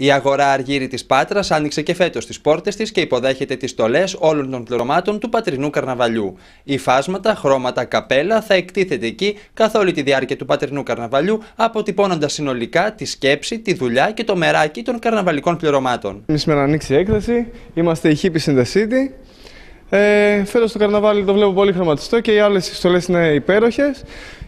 Η αγορά αργύρι της Πάτρας άνοιξε και φέτος τις πόρτες της και υποδέχεται τις στολές όλων των πληρωμάτων του πατρινού καρναβαλιού. φάσματα, χρώματα, καπέλα θα εκτίθεται εκεί καθ' όλη τη διάρκεια του πατρινού καρναβαλιού, αποτυπώνοντας συνολικά τη σκέψη, τη δουλειά και το μεράκι των καρναβαλικών πληρωμάτων. Σήμερα ανοίξει η έκθεση. Είμαστε η Χίπη City. Ε, Φέτος το καρναβάλι το βλέπω πολύ χρωματιστό και οι άλλες στολέ είναι υπέροχες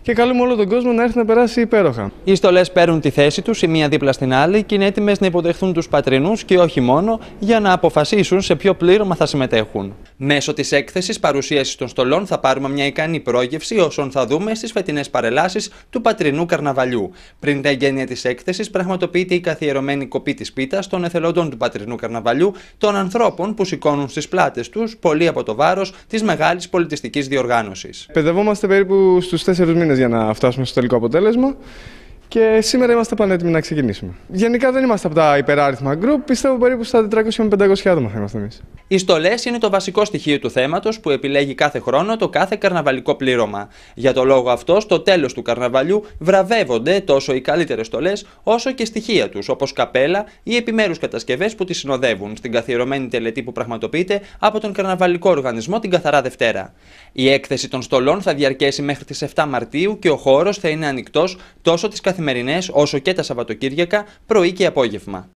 και καλούμε όλο τον κόσμο να έρθει να περάσει υπέροχα. Οι στολέ παίρνουν τη θέση τους η μία δίπλα στην άλλη και είναι έτοιμες να υποδεχθούν τους πατρινούς και όχι μόνο για να αποφασίσουν σε ποιο πλήρωμα θα συμμετέχουν. Μέσω της έκθεσης παρουσίασης των στολών θα πάρουμε μια ικανή πρόγευση όσων θα δούμε στις φετινές παρελάσεις του πατρινού καρναβαλιού. Πριν τα εγγένεια της έκθεσης, πραγματοποιείται η καθιερωμένη κοπή της πίτας των εθελοντών του πατρινού καρναβαλιού, των ανθρώπων που σηκώνουν στις πλάτες τους πολύ από το βάρος της μεγάλης πολιτιστικής διοργάνωσης. Παιδευόμαστε περίπου στους τέσσερις μήνες για να φτάσουμε στο τελικό αποτέλεσμα. Και σήμερα είμαστε πανέτοιμοι να ξεκινήσουμε. Γενικά δεν είμαστε από τα υπεράριθμα group, πιστεύω περίπου στα 400 με 500 άτομα θα είμαστε εμείς. Οι στολές είναι το βασικό στοιχείο του θέματος που επιλέγει κάθε χρόνο το κάθε καρναβαλικό πλήρωμα. Για το λόγο αυτό, στο τέλος του καρναβαλιού βραβεύονται τόσο οι καλύτερες στολές, όσο και στοιχεία τους, όπως καπέλα ή επιμέρους κατασκευές που τη συνοδεύουν, στην καθιερωμένη τελετή που πραγματοποιείται από τον καρναβαλικό οργανισμό την Καθαρά Δευτέρα. Η έκθεση των στολών θα διαρκέσει μέχρι τις 7 Μαρτίου και ο χώρος θα είναι ανοιχτός τόσο τη καθημερινή Καθημερινές όσο και τα Σαββατοκύριακα πρωί και απόγευμα.